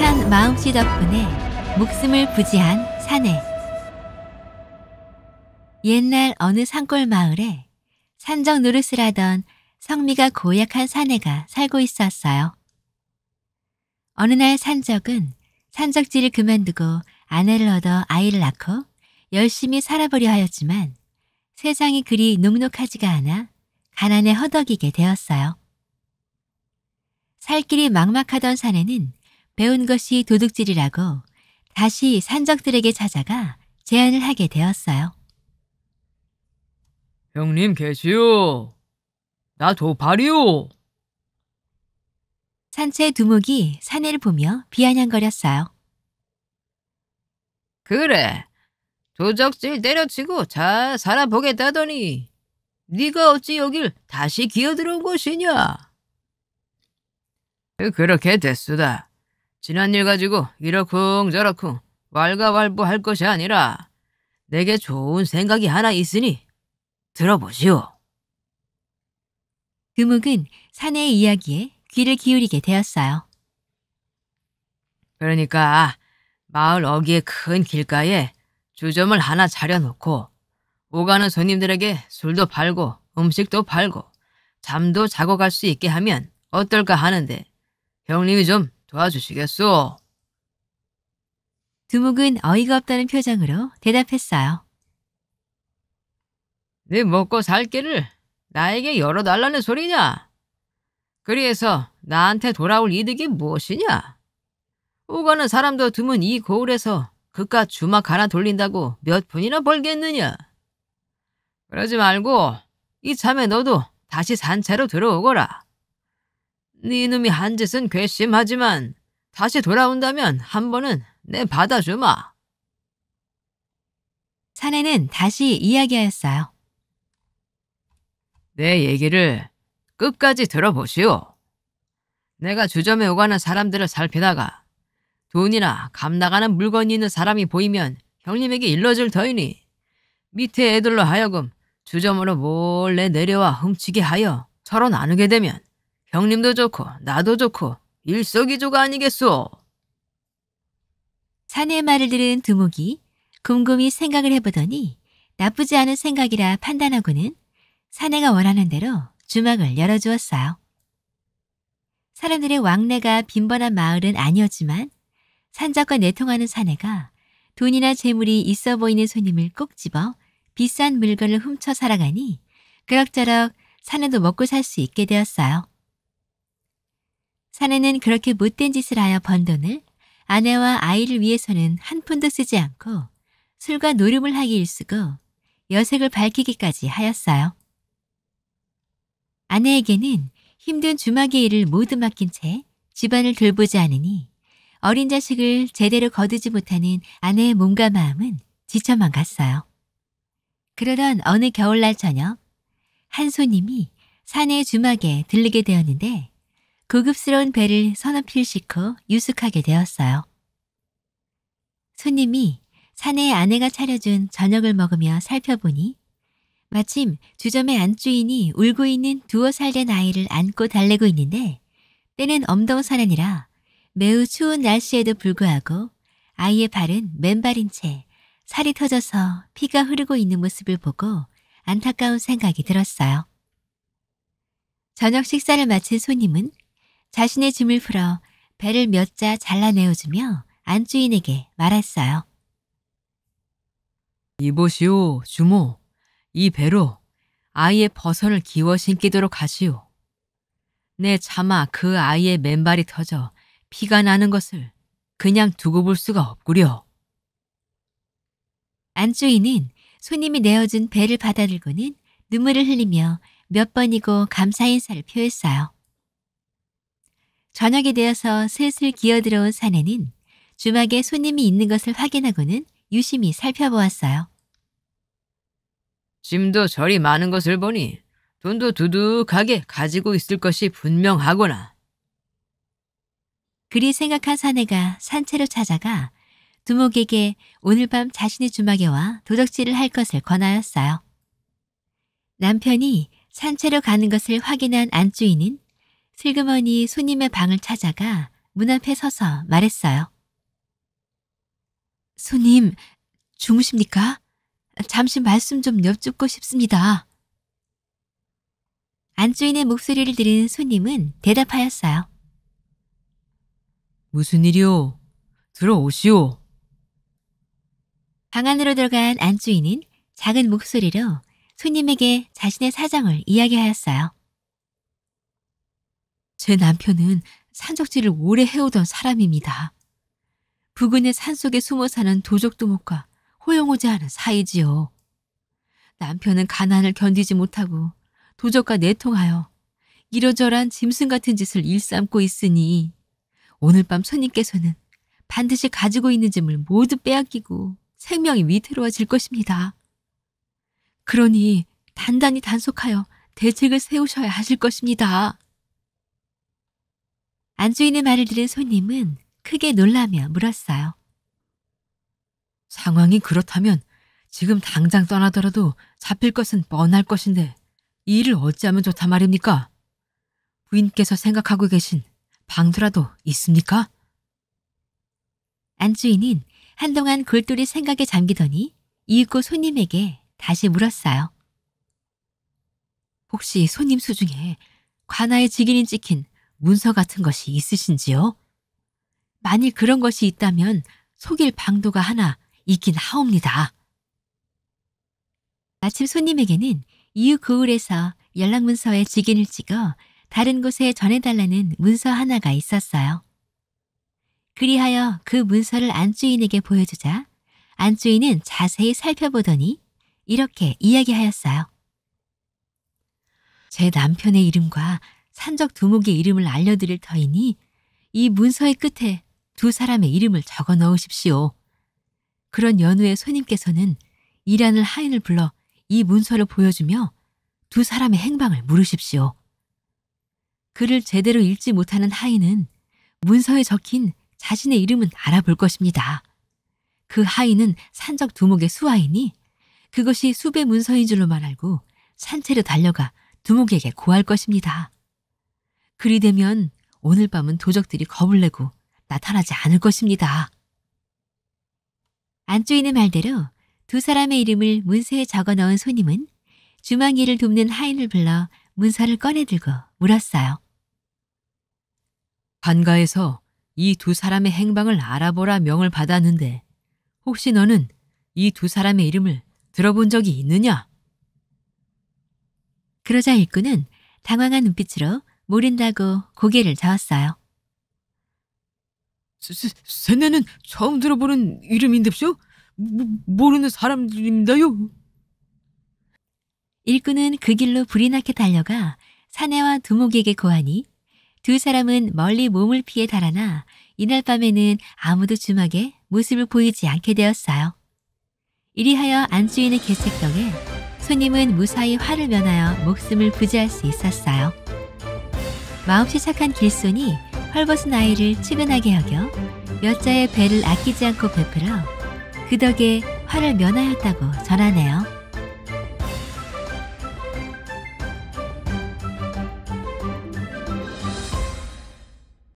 착한 마음씨 덕분에 목숨을 부지한 사내. 옛날 어느 산골 마을에 산적 노릇을 하던 성미가 고약한 사내가 살고 있었어요. 어느 날 산적은 산적지를 그만두고 아내를 얻어 아이를 낳고 열심히 살아보려 하였지만 세상이 그리 녹록하지가 않아 가난에 허덕이게 되었어요. 살 길이 막막하던 사내는 배운 것이 도둑질이라고 다시 산적들에게 찾아가 제안을 하게 되었어요. 형님 계시오. 나 도파리오. 산채 두목이 사내를 보며 비아냥거렸어요. 그래. 도적질 때려치고 잘 살아보겠다더니 네가 어찌 여길 다시 기어들어온 것이냐? 그렇게 됐수다. 지난 일 가지고 이러쿵 저러쿵 왈가왈부할 것이 아니라 내게 좋은 생각이 하나 있으니 들어보시오. 금욱은 사내의 이야기에 귀를 기울이게 되었어요. 그러니까 마을 어귀의 큰 길가에 주점을 하나 차려놓고 오가는 손님들에게 술도 팔고 음식도 팔고 잠도 자고 갈 수 있게 하면 어떨까 하는데 형님이 좀 도와주시겠소? 두목은 어이가 없다는 표정으로 대답했어요. 네 먹고 살 길을 나에게 열어달라는 소리냐? 그리해서 나한테 돌아올 이득이 무엇이냐? 오가는 사람도 드문 이고을에서 그깟 주막 하나 돌린다고 몇 분이나 벌겠느냐? 그러지 말고 이참에 너도 다시 산채로 들어오거라. 네 놈이 한 짓은 괘씸하지만 다시 돌아온다면 한 번은 내 받아주마. 사내는 다시 이야기하였어요. 내 얘기를 끝까지 들어보시오. 내가 주점에 오가는 사람들을 살피다가 돈이나 감나가는 물건이 있는 사람이 보이면 형님에게 일러줄 터이니 밑에 애들로 하여금 주점으로 몰래 내려와 훔치게 하여 서로 나누게 되면 형님도 좋고 나도 좋고 일석이조가 아니겠소. 사내의 말을 들은 두목이 곰곰이 생각을 해보더니 나쁘지 않은 생각이라 판단하고는 사내가 원하는 대로 주막을 열어주었어요. 사람들의 왕래가 빈번한 마을은 아니었지만 산적과 내통하는 사내가 돈이나 재물이 있어 보이는 손님을 꼭 집어 비싼 물건을 훔쳐 살아가니 그럭저럭 사내도 먹고 살 수 있게 되었어요. 사내는 그렇게 못된 짓을 하여 번 돈을 아내와 아이를 위해서는 한 푼도 쓰지 않고 술과 노름을 하기 일쑤고 여색을 밝히기까지 하였어요. 아내에게는 힘든 주막의 일을 모두 맡긴 채 집안을 돌보지 않으니 어린 자식을 제대로 거두지 못하는 아내의 몸과 마음은 지쳐만 갔어요. 그러던 어느 겨울날 저녁 한 손님이 사내의 주막에 들르게 되었는데 고급스러운 배를 서너 필 싣고 유숙하게 되었어요. 손님이 사내의 아내가 차려준 저녁을 먹으며 살펴보니 마침 주점의 안주인이 울고 있는 두어 살 된 아이를 안고 달래고 있는데 때는 엄동산한이라 매우 추운 날씨에도 불구하고 아이의 발은 맨발인 채 살이 터져서 피가 흐르고 있는 모습을 보고 안타까운 생각이 들었어요. 저녁 식사를 마친 손님은 자신의 짐을 풀어 배를 몇 자 잘라내어주며 안주인에게 말했어요. 이보시오, 주모. 이 배로 아이의 버선을 기워 신기도록 하시오. 내 네, 차마 그 아이의 맨발이 터져 피가 나는 것을 그냥 두고 볼 수가 없구려. 안주인은 손님이 내어준 배를 받아들고는 눈물을 흘리며 몇 번이고 감사 인사를 표했어요. 저녁이 되어서 슬슬 기어들어온 사내는 주막에 손님이 있는 것을 확인하고는 유심히 살펴보았어요. 짐도 저리 많은 것을 보니 돈도 두둑하게 가지고 있을 것이 분명하구나. 그리 생각한 사내가 산채로 찾아가 두목에게 오늘 밤 자신의 주막에 와 도적질을 할 것을 권하였어요. 남편이 산채로 가는 것을 확인한 안주인은 슬그머니 손님의 방을 찾아가 문 앞에 서서 말했어요. 손님, 주무십니까? 잠시 말씀 좀 여쭙고 싶습니다. 안주인의 목소리를 들은 손님은 대답하였어요. 무슨 일이오? 들어오시오. 방 안으로 들어간 안주인은 작은 목소리로 손님에게 자신의 사정을 이야기하였어요. 제 남편은 산적질을 오래 해오던 사람입니다. 부근의 산속에 숨어 사는 도적도목과 호영호지 하는 사이지요. 남편은 가난을 견디지 못하고 도적과 내통하여 이러저러한 짐승 같은 짓을 일삼고 있으니 오늘 밤 손님께서는 반드시 가지고 있는 짐을 모두 빼앗기고 생명이 위태로워질 것입니다. 그러니 단단히 단속하여 대책을 세우셔야 하실 것입니다. 안주인의 말을 들은 손님은 크게 놀라며 물었어요. 상황이 그렇다면 지금 당장 떠나더라도 잡힐 것은 뻔할 것인데 이 일을 어찌하면 좋다 말입니까? 부인께서 생각하고 계신 방도라도 있습니까? 안주인은 한동안 골똘히 생각에 잠기더니 이윽고 손님에게 다시 물었어요. 혹시 손님 수중에 관아의 직인이 찍힌 문서 같은 것이 있으신지요? 만일 그런 것이 있다면 속일 방도가 하나 있긴 하옵니다. 마침 손님에게는 이웃그을에서 연락문서에 직인을 찍어 다른 곳에 전해달라는 문서 하나가 있었어요. 그리하여 그 문서를 안주인에게 보여주자 안주인은 자세히 살펴보더니 이렇게 이야기하였어요. 제 남편의 이름과 산적 두목의 이름을 알려드릴 터이니 이 문서의 끝에 두 사람의 이름을 적어 넣으십시오. 그런 연후에 손님께서는 일하는 하인을 불러 이 문서를 보여주며 두 사람의 행방을 물으십시오. 글을 제대로 읽지 못하는 하인은 문서에 적힌 자신의 이름은 알아볼 것입니다. 그 하인은 산적 두목의 수하이니 그것이 수배 문서인 줄로만 알고 산채로 달려가 두목에게 고할 것입니다. 그리 되면 오늘 밤은 도적들이 겁을 내고 나타나지 않을 것입니다. 안주인의 말대로 두 사람의 이름을 문서에 적어 넣은 손님은 주망이를 돕는 하인을 불러 문서를 꺼내들고 물었어요. 반가에서 이 두 사람의 행방을 알아보라 명을 받았는데 혹시 너는 이 두 사람의 이름을 들어본 적이 있느냐? 그러자 일꾼은 당황한 눈빛으로 모른다고 고개를 저었어요. 세네는 처음 들어보는 이름인데쇼? 모르는 사람들입니다요. 일꾼은 그 길로 불이 나게 달려가 사내와 두목에게 고하니 두 사람은 멀리 몸을 피해 달아나 이날 밤에는 아무도 주막에 모습을 보이지 않게 되었어요. 이리하여 안주인의 개책 덕에 손님은 무사히 화를 면하여 목숨을 부지할 수 있었어요. 마음씨 착한 길손이 헐벗은 아이를 측은하게 여겨 여자의 배를 아끼지 않고 베풀어 그 덕에 화를 면하였다고 전하네요.